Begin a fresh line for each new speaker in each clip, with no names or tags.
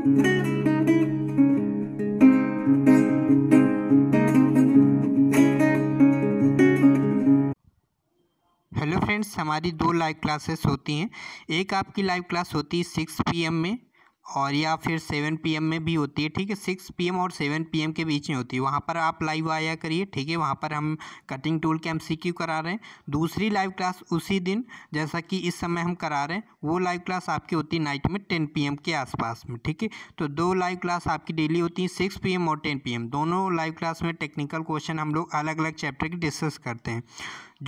hello friends हमारी दो live classes होती हैं एक आपकी लाइव क्लास होती है सिक्स पीएम में और या फिर सेवन पीएम में भी होती है ठीक है सिक्स पीएम और सेवन पीएम के बीच में होती है वहाँ पर आप लाइव आया करिए ठीक है वहाँ पर हम कटिंग टूल के एम करा रहे हैं दूसरी लाइव क्लास उसी दिन जैसा कि इस समय हम करा रहे हैं वो लाइव क्लास आपकी होती है नाइट में टेन पी के आसपास में ठीक है तो दो लाइव क्लास आपकी डेली होती है सिक्स पी और टेन पी दोनों लाइव क्लास में टेक्निकल क्वेश्चन हम लोग अलग अलग चैप्टर की डिस्कस करते हैं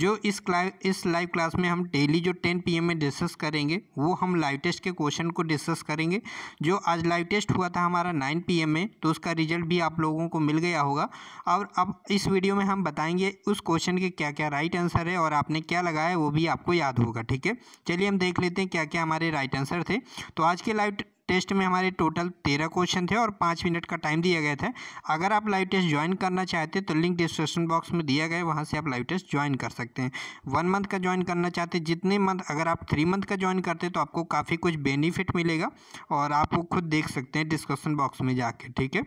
जो इस क्लाइ इस लाइव क्लास में हम डेली जो टेन पी में डिस्कस करेंगे वो हम लाइव टेस्ट के क्वेश्चन को डिस्कस करेंगे जो आज लाइव टेस्ट हुआ था हमारा नाइन पी में तो उसका रिजल्ट भी आप लोगों को मिल गया होगा और अब इस वीडियो में हम बताएंगे उस क्वेश्चन के क्या क्या राइट आंसर है और आपने क्या लगाया वो भी आपको याद होगा ठीक है चलिए हम देख लेते हैं क्या क्या हमारे राइट आंसर थे तो आज के लाइव टेस्ट में हमारे टोटल तेरह क्वेश्चन थे और पाँच मिनट का टाइम दिया गया था अगर आप लाइव टेस्ट ज्वाइन करना चाहते तो लिंक डिस्क्रिप्शन बॉक्स में दिया गया वहाँ से आप लाइव टेस्ट ज्वाइन कर सकते हैं वन मंथ का ज्वाइन करना चाहते जितने मंथ अगर आप थ्री मंथ का ज्वाइन करते तो आपको काफ़ी कुछ बेनिफिट मिलेगा और आप वो खुद देख सकते हैं डिस्क्रिप्शन बॉक्स में जाके ठीक है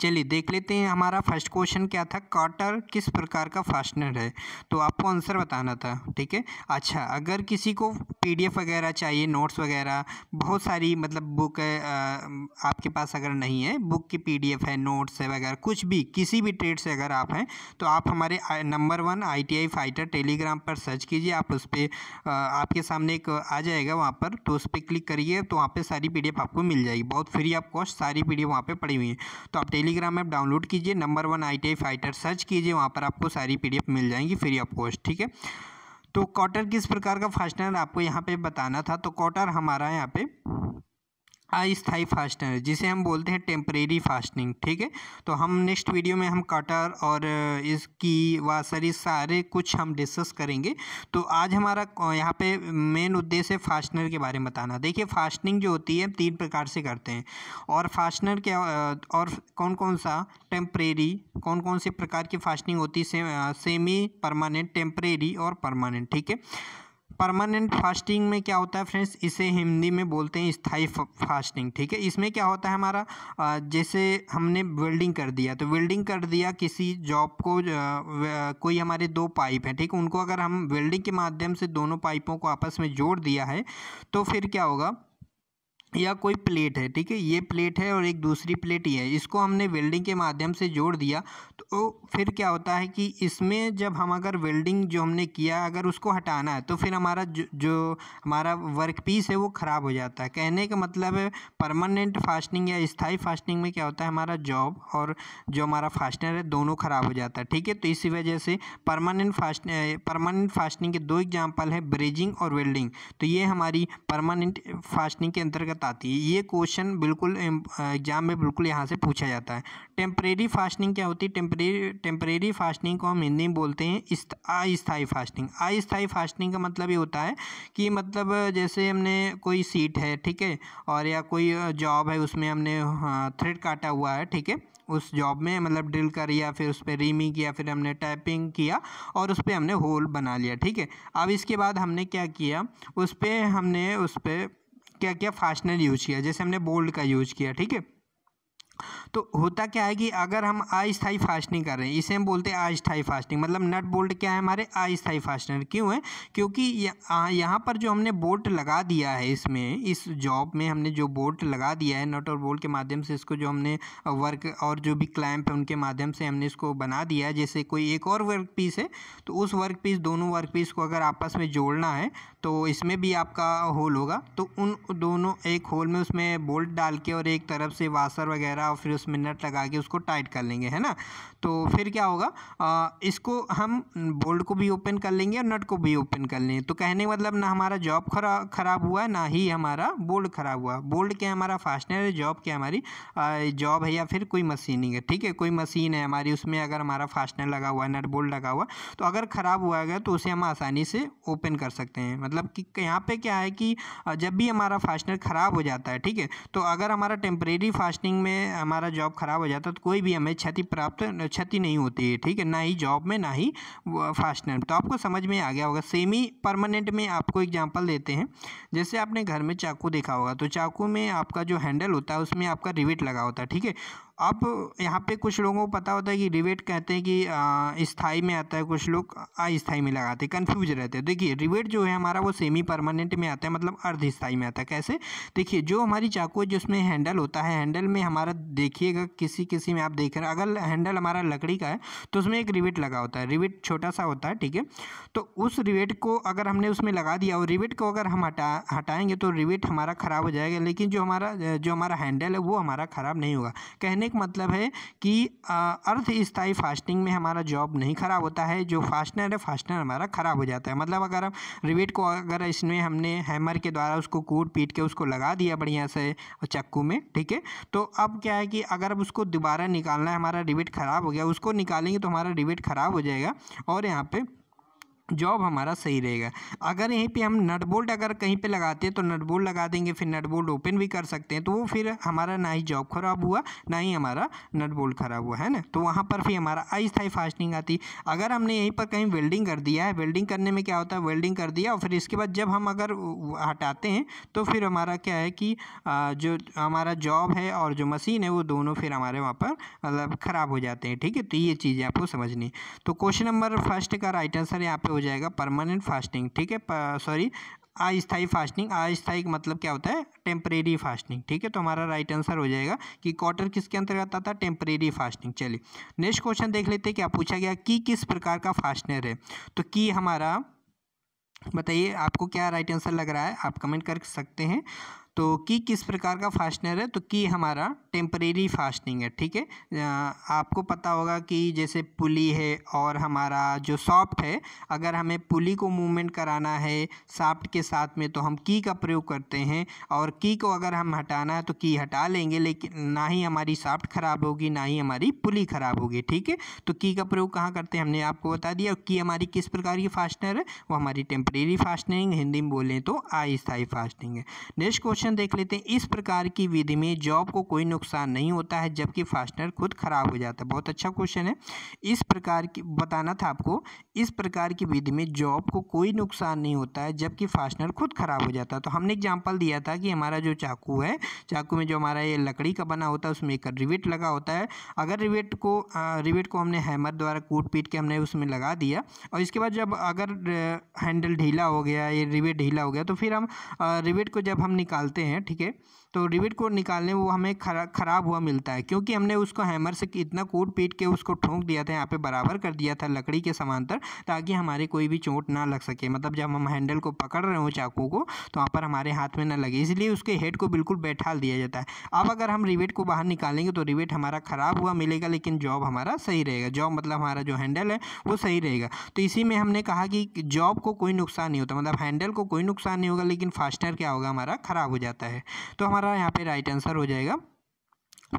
चलिए देख लेते हैं हमारा फर्स्ट क्वेश्चन क्या था कॉटर किस प्रकार का फास्टनर है तो आपको आंसर बताना था ठीक है अच्छा अगर किसी को पीडीएफ वगैरह चाहिए नोट्स वगैरह बहुत सारी मतलब बुक है आपके पास अगर नहीं है बुक की पीडीएफ है नोट्स है वगैरह कुछ भी किसी भी ट्रेड से अगर आप हैं तो आप हमारे number one ITI fighter Telegram पर सर्च कीजिए आप उस पर आपके सामने एक आ जाएगा वहाँ पर तो उस पर क्लिक करिए तो वहाँ पर सारी पी आपको मिल जाएगी बहुत फ्री ऑफ कॉस्ट सारी पी वहाँ पर पड़ी हुई है तो तो आप टेलीग्राम ऐप डाउनलोड कीजिए number one I fighter search कीजिए वहाँ पर आपको सारी पी मिल जाएंगी फ्री ऑफ कॉस्ट ठीक है तो कॉटर किस प्रकार का फास्टनर आपको यहाँ पे बताना था तो कॉटर हमारा यहाँ पे अस्थाई फास्टनर जिसे हम बोलते हैं टेम्परेरी फास्टनिंग ठीक है तो हम नेक्स्ट वीडियो में हम कटर और इसकी वासरी सारे कुछ हम डिस्कस करेंगे तो आज हमारा यहाँ पे मेन उद्देश्य है फास्टनर के बारे में बताना देखिए फास्टनिंग जो होती है तीन प्रकार से करते हैं और फास्टनर क्या और कौन कौन सा टेम्परेरी कौन कौन से प्रकार की फास्टनिंग होती है से, सेमी परमानेंट टेम्परेरी और परमानेंट ठीक है परमानेंट फास्टिंग में क्या होता है फ्रेंड्स इसे हिंदी में बोलते हैं स्थाई फास्टिंग ठीक है इसमें क्या होता है हमारा जैसे हमने वेल्डिंग कर दिया तो वेल्डिंग कर दिया किसी जॉब को कोई हमारे दो पाइप हैं ठीक उनको अगर हम वेल्डिंग के माध्यम से दोनों पाइपों को आपस में जोड़ दिया है तो फिर क्या होगा या कोई प्लेट है ठीक है ये प्लेट है और एक दूसरी प्लेट ये है इसको हमने वेल्डिंग के माध्यम से जोड़ दिया तो फिर क्या होता है कि इसमें जब हम अगर वेल्डिंग जो हमने किया अगर उसको हटाना है तो फिर हमारा जो, जो हमारा वर्क पीस है वो ख़राब हो जाता है कहने का मतलब है परमानेंट फास्टनिंग या स्थाई फास्टनिंग में क्या होता है हमारा जॉब और जो हमारा फास्टनर है दोनों ख़राब हो जाता है ठीक है तो इसी वजह से परमानेंट फास्ट परमानेंट फास्टनिंग के दो एग्जाम्पल हैं ब्रिजिंग और वेल्डिंग तो ये हमारी परमानेंट फास्टनिंग के अंतर्गत दिक्कत आती है ये क्वेश्चन बिल्कुल एग्जाम में बिल्कुल यहाँ से पूछा जाता है टेम्परेरी फास्टिंग क्या होती है टेम्परेरी टेम्परेरी फास्टिंग को हम हिंदी में बोलते हैं अस्थाई फास्टिंग अस्थाई फास्टिंग का मतलब ये होता है कि मतलब जैसे हमने कोई सीट है ठीक है और या कोई जॉब है उसमें हमने थ्रेड काटा हुआ है ठीक है उस जॉब में मतलब ड्रिल कर या फिर उस पर रीमिंग किया फिर हमने टाइपिंग किया और उस पर हमने होल बना लिया ठीक है अब इसके बाद हमने क्या किया उस पर हमने उस पर क्या किया फास्टनर यूज किया जैसे हमने बोल्ड का यूज किया ठीक है तो होता क्या है कि अगर हम अस्थाई फास्टनिंग कर रहे हैं इसे हम बोलते हैं अस्थाई फास्टनिंग मतलब नट बोल्ट क्या है हमारे अस्थाई फास्टनर क्यों है क्योंकि यहाँ पर जो हमने बोल्ट लगा दिया है इसमें इस जॉब में हमने जो बोल्ट लगा दिया है नट और बोल्ट के माध्यम से इसको जो हमने वर्क और जो भी क्लैम्प है उनके माध्यम से हमने इसको बना दिया है जैसे कोई एक और वर्क पीस है तो उस वर्क पीस दोनों वर्क पीस को अगर आपस में जोड़ना है तो इसमें भी आपका होल होगा तो उन दोनों एक होल में उसमें बोल्ट डाल के और एक तरफ से वासर वगैरह और फिर उसमें नट लगा के उसको टाइट कर लेंगे है ना तो फिर क्या होगा आ, इसको हम बोल्ट को भी ओपन कर लेंगे और नट को भी ओपन कर लेंगे तो कहने का मतलब ना हमारा जॉब खरा ख़राब हुआ ना ही हमारा बोल्ट ख़राब हुआ बोल्ट क्या हमारा फास्टनर है जॉब क्या हमारी जॉब है या फिर कोई मशीनिंग है ठीक है कोई मशीन है हमारी उसमें अगर हमारा फास्टनर लगा हुआ है नट बोल्ट लगा हुआ तो अगर ख़राब हुआ है तो उसे हम आसानी से ओपन कर सकते हैं मतलब कि यहाँ पे क्या है कि जब भी हमारा फास्टनर ख़राब हो जाता है ठीक है तो अगर हमारा टेम्परेरी फास्टिंग में हमारा जॉब ख़राब हो जाता है तो कोई भी हमें क्षति प्राप्त क्षति नहीं होती है ठीक है ना ही जॉब में ना ही फास्टनर तो आपको समझ में आ गया होगा सेमी परमानेंट में आपको एग्जाम्पल देते हैं जैसे आपने घर में चाकू देखा होगा तो चाकू में आपका जो हैंडल होता है उसमें आपका रिविट लगा होता है ठीक है अब यहाँ पे कुछ लोगों को पता होता है कि रिवेट कहते हैं कि स्थाई में आता है कुछ लोग अस्थाई में लगाते हैं कन्फ्यूज रहते हैं देखिए रिवेट जो है हमारा वो सेमी परमानेंट में आता है मतलब अर्ध स्थाई में आता है कैसे देखिए जो हमारी चाकू है जिसमें हैंडल होता है हैंडल में हमारा देखिएगा किसी किसी में आप देख रहे हैं अगर हैंडल हमारा लकड़ी का है तो उसमें एक रिवेट लगा होता है रिवेट छोटा सा होता है ठीक है तो उस रिवेट को अगर हमने उसमें लगा दिया और रिवेट को अगर हम हटा हटाएंगे तो रिवेट हमारा ख़राब हो जाएगा लेकिन जो हमारा जो हमारा हैंडल है वो हमारा ख़राब नहीं होगा कहने एक मतलब है कि अर्ध स्थायी फास्टिंग में हमारा जॉब नहीं ख़राब होता है जो फास्टनर है फास्टनर हमारा ख़राब हो जाता है मतलब अगर हम रिवेट को अगर इसमें हमने हैमर के द्वारा उसको कूट पीट के उसको लगा दिया बढ़िया से चक्कू में ठीक है तो अब क्या है कि अगर अब उसको दोबारा निकालना है हमारा रिवेट ख़राब हो गया उसको निकालेंगे तो हमारा रिवेट ख़राब हो जाएगा और यहाँ पर जॉब हमारा सही रहेगा अगर यहीं पे हम नट बोल्ट अगर कहीं पे लगाते हैं तो नट बोल्ट लगा देंगे फिर नट बोल्ट ओपन भी कर सकते हैं तो वो फिर हमारा ना ही जॉब खराब हुआ ना ही हमारा नट बोल्ट खराब हुआ है ना तो वहाँ पर फिर हमारा अस्थाई फास्टनिंग आती अगर हमने यहीं पर कहीं वेल्डिंग कर दिया है वेल्डिंग करने में क्या होता है वेल्डिंग कर दिया और फिर इसके बाद जब हम अगर हटाते हैं तो फिर हमारा क्या है कि जो हमारा जॉब है और जो मशीन है वो दोनों फिर हमारे वहाँ पर मतलब ख़राब हो जाते हैं ठीक है तो ये चीज़ें आपको समझनी तो क्वेश्चन नंबर फर्स्ट का राइट आंसर यहाँ पे हो जाएगा परमानेंट फास्टिंग ठीक है सॉरी अस्थाई फास्टिंग अस्थाई मतलब क्या होता है टेम्परेरी फास्टिंग ठीक है तो हमारा राइट आंसर हो जाएगा कि क्वार्टर किसके अंतर्गत आता था टेम्परेरी फास्टिंग चलिए नेक्स्ट क्वेश्चन देख लेते हैं क्या पूछा गया कि किस प्रकार का फास्टनर है तो कि हमारा बताइए आपको क्या राइट आंसर लग रहा है आप कमेंट कर सकते हैं तो की किस प्रकार का फास्टनर है तो की हमारा टेम्परेरी फास्टनिंग है ठीक है आपको पता होगा कि जैसे पुली है और हमारा जो सॉफ्ट है अगर हमें पुली को मूवमेंट कराना है साफ्ट के साथ में तो हम की का प्रयोग करते हैं और की को अगर हम हटाना है तो की हटा लेंगे लेकिन ना ही हमारी साफ्ट खराब होगी ना ही हमारी पुली खराब होगी ठीक है तो की का प्रयोग कहाँ करते हैं हमने आपको बता दिया की हमारी किस प्रकार की फास्टनर है वो हमारी टेम्परेरी फास्टनिंग हिंदी में बोलें तो स्थाई फास्टनिंग है नेक्स्ट क्वेश्चन क्वेश्चन देख लेते हैं इस प्रकार की विधि में जॉब को कोई नुकसान नहीं होता है जबकि फास्टनर खुद खराब हो जाता है बहुत अच्छा क्वेश्चन है इस प्रकार की बताना था आपको इस प्रकार की विधि में जॉब को कोई नुकसान नहीं होता है जबकि फास्टनर खुद खराब हो जाता है तो हमने एग्जाम्पल दिया था कि हमारा जो चाकू है चाकू में जो हमारा ये लकड़ी का बना होता है उसमें एक रिवेट लगा होता है अगर रिवेट को रिवेट को हमने हैमर द्वारा कूट पीट के हमने उसमें लगा दिया और इसके बाद जब अगर हैंडल ढीला हो गया ये रिवेट ढीला हो गया तो फिर हम रिवेट को जब हम निकालते होते हैं ठीक है तो रिविट कोड निकालने में वो हमें खरा ख़राब हुआ मिलता है क्योंकि हमने उसको हैमर से इतना कूट पीट के उसको ठोंक दिया था यहाँ पे बराबर कर दिया था लकड़ी के समांतर ताकि हमारे कोई भी चोट ना लग सके मतलब जब हम हैंडल को पकड़ रहे हो चाकू को तो वहाँ पर हमारे हाथ में ना लगे इसलिए उसके हेड को बिल्कुल बैठा दिया जाता है अब अगर हम रिविट को बाहर निकालेंगे तो रिविट हमारा ख़राब हुआ मिलेगा लेकिन जॉब हमारा सही रहेगा जॉब मतलब हमारा जो हैंडल है वो सही रहेगा तो इसी में हमने कहा कि जॉब को कोई नुकसान नहीं होता मतलब हैंडल को कोई नुकसान नहीं होगा लेकिन फास्टर क्या होगा हमारा ख़राब हो जाता है तो हमारा हमारा यहाँ पे राइट आंसर हो जाएगा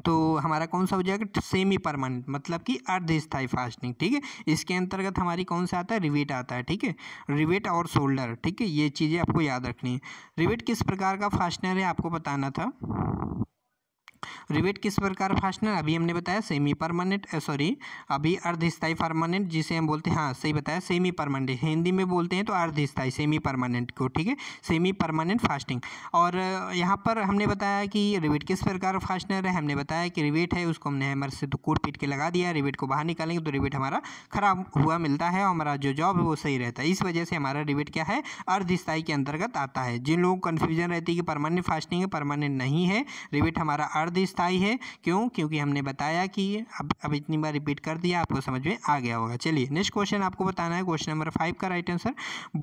तो हमारा कौन सा हो जाएगा सेमी परमानेंट मतलब कि अर्धस्थाई फास्टिंग ठीक है इसके अंतर्गत हमारी कौन सा आता है रिवेट आता है ठीक है रिवेट और शोल्डर ठीक है ये चीज़ें आपको याद रखनी है रिवेट किस प्रकार का फास्टनर है आपको बताना था रिवेट किस प्रकार फास्टनर अभी हमने बताया सेमी परमानेंट सॉरी अभी अर्धस्थाई परमानेंट जिसे हम बोलते हैं हाँ सही बताया सेमी परमानेंट हिंदी में बोलते हैं तो अर्धस्थाई सेमी परमानेंट को ठीक है सेमी परमानेंट फास्टिंग और यहाँ पर हमने बताया कि रिवेट किस प्रकार फास्टनर है हमने बताया कि रिवेट है उसको हमने हैमर से तो कूट पीट के लगा दिया रिवेट को बाहर निकालेंगे तो रिवेट हमारा खराब हुआ मिलता है और हमारा जो जॉब है वो सही रहता है इस वजह से हमारा रिवेट क्या है अर्धस्थाई के अंतर्गत आता है जिन लोगों को कन्फ्यूजन रहती है कि परमानेंट फास्टिंग है परमानेंट नहीं है रिवेट हमारा अर्ध अर्ध स्थायी है क्यों क्योंकि हमने बताया कि अब अब इतनी बार रिपीट कर दिया आपको समझ में आ गया होगा चलिए नेक्स्ट क्वेश्चन आपको बताना है क्वेश्चन नंबर फाइव का राइट आंसर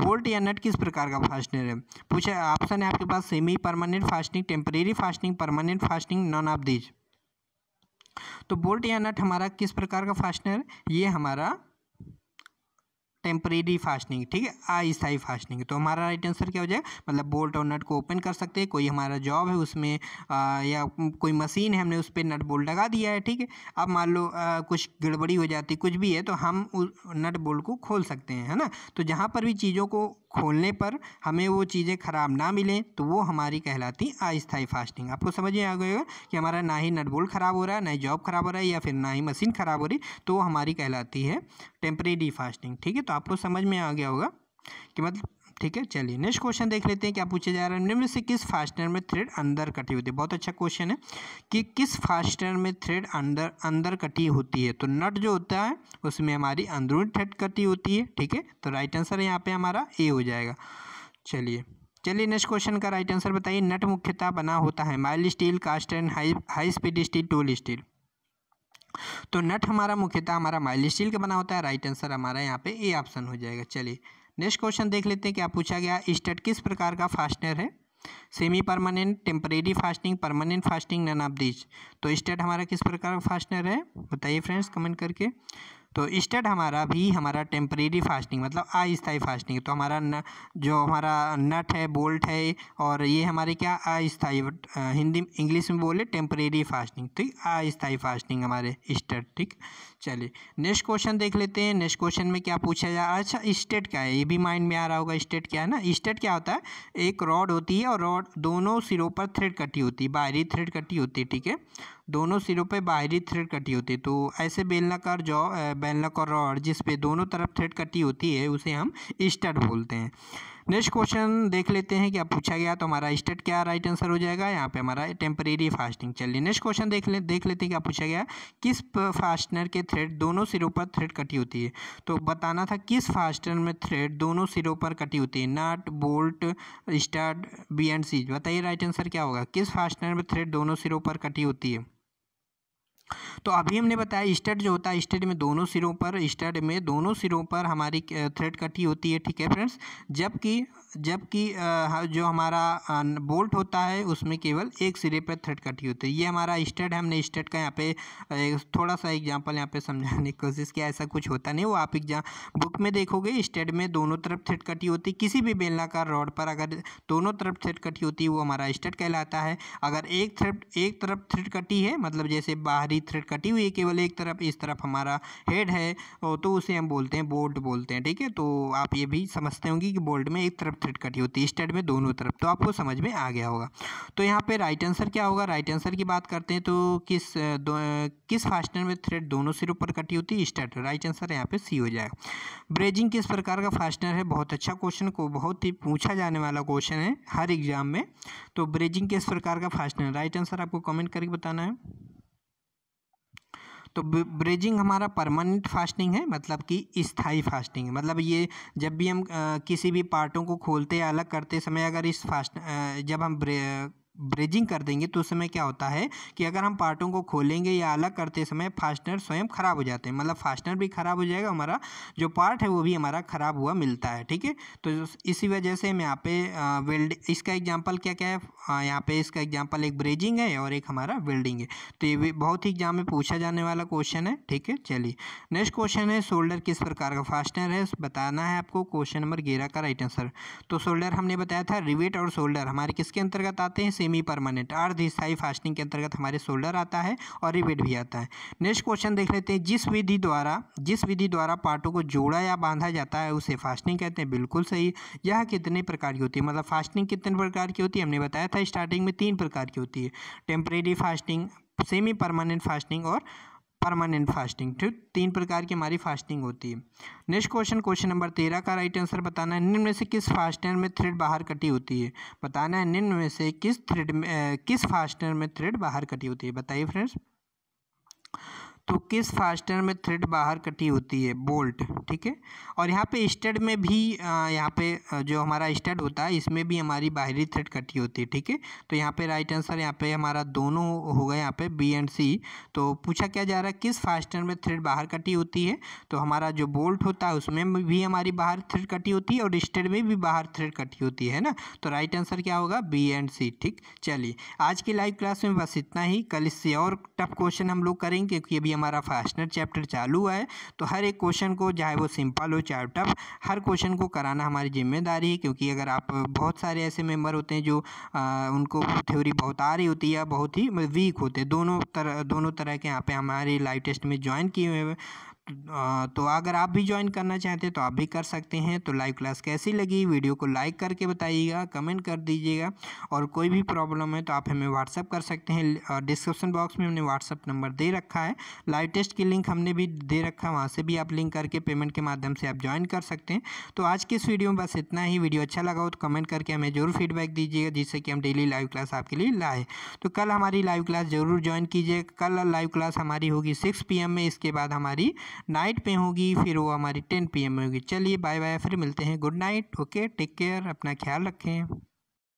बोल्ट या नट किस प्रकार का फास्टनर है पूछा ऑप्शन है आपके पास semi permanent fastening temporary fastening permanent fastening none of these तो बोल्ट या नट हमारा किस प्रकार का फास्टनर है ये हमारा टेम्परेरी फास्टनिंग ठीक है अस्थाई फास्टनिंग तो हमारा राइट आंसर क्या हो जाएगा मतलब बोल्ट और नट को ओपन कर सकते हैं कोई हमारा जॉब है उसमें आ, या कोई मशीन है हमने उस पर नट बोल्ट लगा दिया है ठीक है अब मान लो आ, कुछ गड़बड़ी हो जाती कुछ भी है तो हम नट बोल्ट को खोल सकते हैं है ना तो जहाँ पर भी चीज़ों को खोलने पर हमें वो चीज़ें ख़राब ना मिलें तो वो हमारी कहलाती अस्थाई फास्टिंग आपको समझ में आ गया कि हमारा ना ही नटबोल ख़राब हो रहा है ना ही जॉब ख़राब हो रहा है या फिर ना ही मशीन ख़राब हो रही तो वो हमारी कहलाती है टेम्परेरी फास्टिंग ठीक है तो आपको समझ में आ गया होगा कि मतलब ठीक है चलिए नेक्स्ट क्वेश्चन देख लेते हैं क्या पूछा जा रहा है निम्न से किस फास्टनर में थ्रेड अंदर कटी होती है बहुत अच्छा क्वेश्चन है कि किस फास्टनर में थ्रेड अंदर अंदर कटी होती है तो नट जो होता है उसमें हमारी अंदरूनी थ्रेड कटी होती है ठीक है तो राइट आंसर यहाँ पर हमारा ए हो जाएगा चलिए चलिए नेक्स्ट क्वेश्चन का राइट आंसर बताइए नट मुख्यतः बना होता है mild steel cast and high high speed steel tool steel तो नट हमारा मुख्यतः हमारा माइल स्टील का बना होता है राइट आंसर हमारा यहाँ पे ए ऑप्शन हो जाएगा चलिए नेक्स्ट क्वेश्चन देख लेते हैं क्या पूछा गया स्टड किस प्रकार का फास्टनर है semi permanent temporary fastening permanent fastening none of this तो स्टेट हमारा किस प्रकार का फास्टनर है बताइए फ्रेंड्स कमेंट करके तो स्टड हमारा भी हमारा टेम्परेरी फास्टिंग मतलब अस्थाई फास्टिंग तो हमारा न, जो हमारा नट है बोल्ट है और ये हमारे क्या अस्थाई हिंदी इंग्लिश में बोले टेम्परेरी फास्टिंग ठीक तो अस्थाई फास्टिंग हमारे स्टेट ठीक चलिए नेक्स्ट क्वेश्चन देख लेते हैं नेक्स्ट क्वेश्चन में क्या पूछा जाए अच्छा स्टेट क्या है ये भी माइंड में आ रहा होगा स्टेट क्या है ना स्टेट क्या होता है एक रॉड होती है और रॉड दोनों सिरों पर थ्रेड कटी होती है बाहरी थ्रेड कटी होती है ठीक है दोनों सिरों पर बाहरी थ्रेड कटी होती है तो ऐसे बेलनाकार जॉ बेलनाकार रॉड जिस पे दोनों तरफ थ्रेड कटी होती है उसे हम स्टेट बोलते हैं नेक्स्ट क्वेश्चन देख लेते हैं क्या पूछा गया तो हमारा स्टेट क्या राइट आंसर हो जाएगा यहाँ पे हमारा टेम्परेरी फास्टिंग चलिए नेक्स्ट क्वेश्चन देख ले देख लेते हैं क्या पूछा गया किस फास्टनर के थ्रेड दोनों सिरों पर थ्रेड कटी होती है तो बताना था किस फास्टनर में थ्रेड दोनों सिरों पर कटी होती है nut bolt stud B and C बताइए राइट आंसर क्या होगा किस फास्टनर में थ्रेड दोनों सिरों पर कटी होती है तो अभी हमने बताया स्टड जो होता है स्टड में दोनों सिरों पर स्टड में दोनों सिरों पर हमारी थ्रेड कटी होती है ठीक है फ्रेंड्स जबकि जबकि जो हमारा बोल्ट होता है उसमें केवल एक सिरे पर थ्रेड कटी होती है ये हमारा स्टड है हमने स्टड का यहाँ पे थोड़ा सा एग्जांपल यहाँ पे समझाने की कोशिश किया ऐसा कुछ होता नहीं वो आप एग्जाम बुक में देखोगे स्टड में दोनों तरफ थ्रेड कटी होती है किसी भी बेलनाकार रॉड पर अगर दोनों तरफ थ्रेड कटी होती है वो हमारा स्टड कहलाता है अगर एक थ्रेड एक तरफ थ्रेड कटी है मतलब जैसे बाहरी हमारी थ्रेड कटी हुई है केवल एक तरफ इस तरफ हमारा हेड है तो उसे हम बोलते हैं बोल्ट बोलते हैं ठीक है तो आप ये भी समझते होंगे कि बोल्ट में एक तरफ थ्रेड कटी होती है स्टेड में दोनों तरफ तो आपको समझ में आ गया होगा तो यहाँ पर राइट आंसर क्या होगा राइट आंसर की बात करते हैं तो किस किस फास्टनर में थ्रेड दोनों सिर ऊपर कटी होती है स्टेड राइट आंसर यहाँ पर सी हो जाएगा ब्रेजिंग किस प्रकार का फास्टनर है बहुत अच्छा क्वेश्चन को बहुत ही पूछा जाने वाला क्वेश्चन है हर एग्जाम में तो ब्रेजिंग किस प्रकार का फास्टनर राइट आंसर आपको कमेंट करके बताना है तो ब्रेजिंग हमारा परमानेंट फास्टिंग है मतलब कि स्थाई फास्टिंग है मतलब ये जब भी हम किसी भी पार्टों को खोलते या अलग करते समय अगर इस फास्ट जब हम ब्रेजिंग कर देंगे तो उस समय क्या होता है कि अगर हम पार्टों को खोलेंगे या अलग करते समय फास्टनर स्वयं खराब हो जाते हैं मतलब फास्टनर भी खराब हो जाएगा हमारा जो पार्ट है वो भी हमारा खराब हुआ मिलता है ठीक है तो इसी वजह से हम यहाँ पे वेल्ड इसका एग्जाम्पल क्या क्या है यहाँ पे इसका एग्जाम्पल एक ब्रेजिंग है और एक हमारा वेल्डिंग है तो ये बहुत ही एग्जाम में पूछा जाने वाला क्वेश्चन है ठीक है चलिए नेक्स्ट क्वेश्चन है शोल्डर किस प्रकार का फास्टनर है बताना है आपको क्वेश्चन नंबर ग्यारह का राइट आंसर तो शोल्डर हमने बताया था रिवेट और शोल्डर हमारे किसके अंतर्गत आते हैं सेमी परमानेंट स्थायी फास्टिंग के अंतर्गत हमारे शोल्डर आता है और रिबेट भी आता है नेक्स्ट क्वेश्चन देख लेते हैं जिस विधि द्वारा जिस विधि द्वारा पार्टों को जोड़ा या बांधा जाता है उसे फास्टिंग कहते हैं बिल्कुल सही यह कितने प्रकार की होती है मतलब फास्टिंग कितने प्रकार की होती है हमने बताया था स्टार्टिंग में तीन प्रकार की होती है temporary fastening semi permanent fastening और परमानेंट फास्टिंग ठीक तीन प्रकार की हमारी फास्टिंग होती है नेक्स्ट क्वेश्चन क्वेश्चन नंबर तेरह का राइट आंसर बताना है निम्न में से किस फास्टनर में थ्रेड बाहर कटी होती है बताना है निम्न में से किस थ्रेड में किस फास्टनर में थ्रेड बाहर कटी होती है बताइए फ्रेंड्स तो किस फास्टनर में थ्रेड बाहर कटी होती है बोल्ट ठीक है और यहाँ पे स्टड में भी यहाँ पे जो हमारा स्टड होता है इसमें भी हमारी बाहरी थ्रेड कटी होती है ठीक है तो यहाँ पे राइट आंसर यहाँ पे हमारा दोनों हो गए यहाँ पे बी एंड सी तो पूछा क्या जा रहा है किस फास्टनर में थ्रेड बाहर कटी होती है तो हमारा जो बोल्ट होता है उसमें भी हमारी बाहर थ्रेड कटी होती है और स्टड में भी बाहर थ्रेड कटी होती है ना तो राइट आंसर क्या होगा बी एंड सी ठीक चलिए आज की लाइव क्लास में बस इतना ही कल इससे और टफ क्वेश्चन हम लोग करेंगे क्योंकि अभी हमारा फास्टनर चैप्टर चालू हुआ है तो हर एक क्वेश्चन को चाहे वो सिंपल हो चाहे टफ हर क्वेश्चन को कराना हमारी जिम्मेदारी है क्योंकि अगर आप बहुत सारे ऐसे मेम्बर होते हैं जो आ, उनको थ्योरी बहुत आ रही होती है या बहुत ही वीक होते हैं दोनों तरह दोनों तरह के यहाँ पे हमारे लाइव टेस्ट में ज्वाइन किए हुए तो अगर आप भी ज्वाइन करना चाहते हैं तो आप भी कर सकते हैं तो लाइव क्लास कैसी लगी वीडियो को लाइक करके बताइएगा कमेंट कर दीजिएगा और कोई भी प्रॉब्लम है तो आप हमें व्हाट्सअप कर सकते हैं डिस्क्रिप्शन बॉक्स में हमने व्हाट्सअप नंबर दे रखा है लाइव टेस्ट की लिंक हमने भी दे रखा है वहाँ से भी आप लिंक करके पेमेंट के माध्यम से आप ज्वाइन कर सकते हैं तो आज की इस वीडियो में बस इतना ही वीडियो अच्छा लगा हो तो कमेंट करके हमें जरूर फीडबैक दीजिएगा जिससे कि हम डेली लाइव क्लास आपके लिए लाए तो कल हमारी लाइव क्लास जरूर ज्वाइन कीजिएगा कल लाइव क्लास हमारी होगी सिक्स पी में इसके बाद हमारी नाइट पे होगी फिर वो हमारी टेन पी में होगी चलिए बाय बाय फिर मिलते हैं good night okay take care अपना ख्याल रखें